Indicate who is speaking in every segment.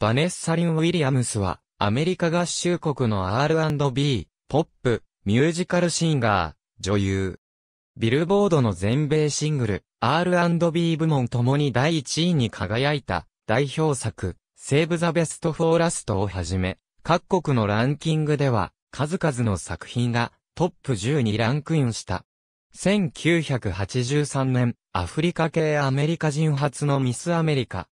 Speaker 1: バネッサ・リン・ウィリアムスは、アメリカ合衆国の R&B、ポップ、ミュージカルシンガー、女優。ビルボードの全米シングル、R&B 部門ともに第1位に輝いた、代表作、セーブ・ザ・ベスト・フォー・ラストをはじめ、各国のランキングでは、数々の作品が、トップ10にランクインした。1983年、アフリカ系アメリカ人初のミスアメリカ、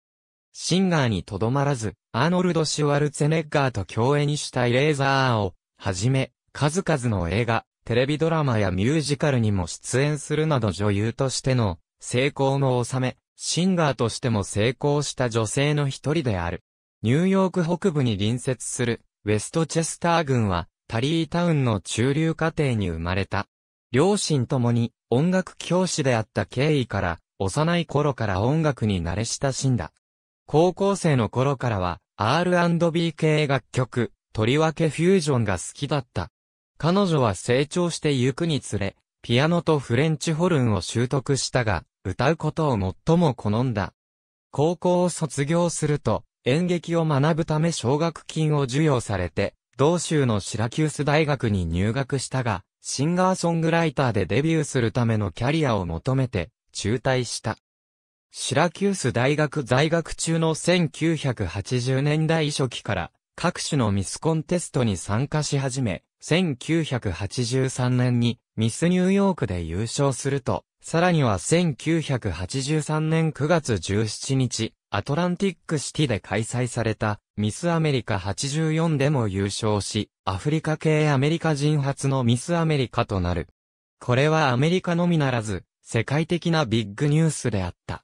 Speaker 1: シンガーにとどまらず、アーノルド・シュワルツェネッガーと共演したイレーザーを、はじめ、数々の映画、テレビドラマやミュージカルにも出演するなど女優としての成功の収め、シンガーとしても成功した女性の一人である。ニューヨーク北部に隣接するウェストチェスター郡はタリータウンの中流家庭に生まれた。両親ともに音楽教師であった経緯から幼い頃から音楽に慣れ親しんだ。高校生の頃からは R&B 系楽曲、とりわけフュージョンが好きだった。彼女は成長してゆくにつれ、ピアノとフレンチホルンを習得したが、歌うことを最も好んだ。高校を卒業すると、演劇を学ぶため奨学金を授与されて、同州のシラキュース大学に入学したが、シンガーソングライターでデビューするためのキャリアを求めて、中退した。シラキュース大学在学中の1980年代初期から各種のミスコンテストに参加し始め、1983年にミスニューヨークで優勝すると、さらには1983年9月17日、アトランティックシティで開催されたミスアメリカ84でも優勝し、アフリカ系アメリカ人初のミスアメリカとなる。これはアメリカのみならず、世界的なビッグニュースであった。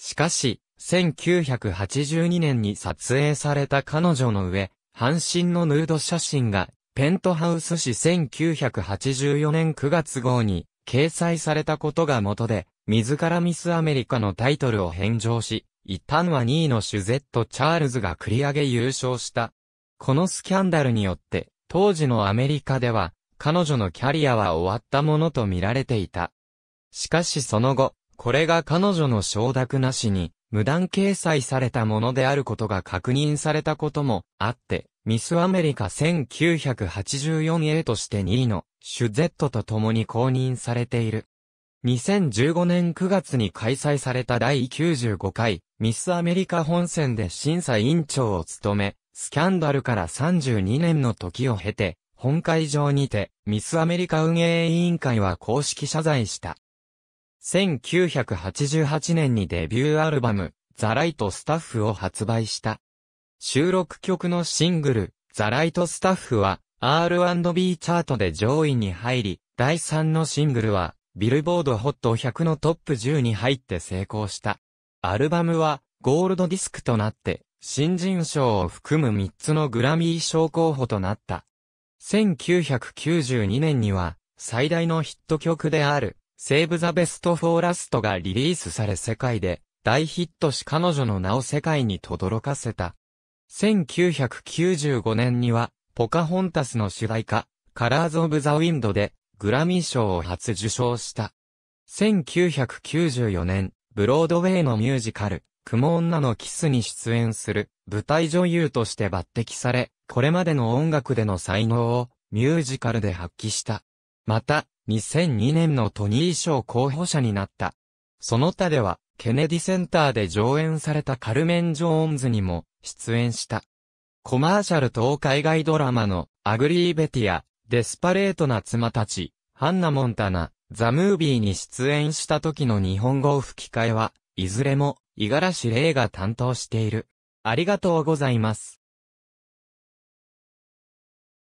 Speaker 1: しかし、1982年に撮影された彼女の上、半身のヌード写真が、ペントハウス誌1984年9月号に掲載されたことが元で、自らミスアメリカのタイトルを返上し、一旦は2位のシュゼット・チャールズが繰り上げ優勝した。このスキャンダルによって、当時のアメリカでは、彼女のキャリアは終わったものと見られていた。しかしその後、これが彼女の承諾なしに、無断掲載されたものであることが確認されたこともあって、ミスアメリカ 1984A として2位のシュゼットと共に公認されている。2015年9月に開催された第95回ミスアメリカ本選で審査委員長を務め、スキャンダルから32年の時を経て、本会場にてミスアメリカ運営委員会は公式謝罪した。1988年にデビューアルバム、ザ・ライト・スタッフを発売した。収録曲のシングル、ザ・ライト・スタッフは、R&B チャートで上位に入り、第3のシングルは、ビルボードホット1 0 0のトップ10に入って成功した。アルバムは、ゴールドディスクとなって、新人賞を含む3つのグラミー賞候補となった。1992年には、最大のヒット曲である、セーブ・ザ・ベスト・フォー・ラストがリリースされ世界で大ヒットし彼女の名を世界に轟かせた。1995年には、ポカホンタスの主題歌、カラーズ・オブ・ザ・ウィンドで、グラミー賞を初受賞した。1994年、ブロードウェイのミュージカル、雲女のキスに出演する舞台女優として抜擢され、これまでの音楽での才能をミュージカルで発揮した。また、2002年のトニー賞候補者になった。その他では、ケネディセンターで上演されたカルメン・ジョーンズにも出演した。コマーシャル等海外ドラマのアグリーベティア、デスパレートな妻たち、ハンナ・モンタナ、ザ・ムービーに出演した時の日本語吹き替えは、いずれも、五十嵐イが担当している。ありがとうございます。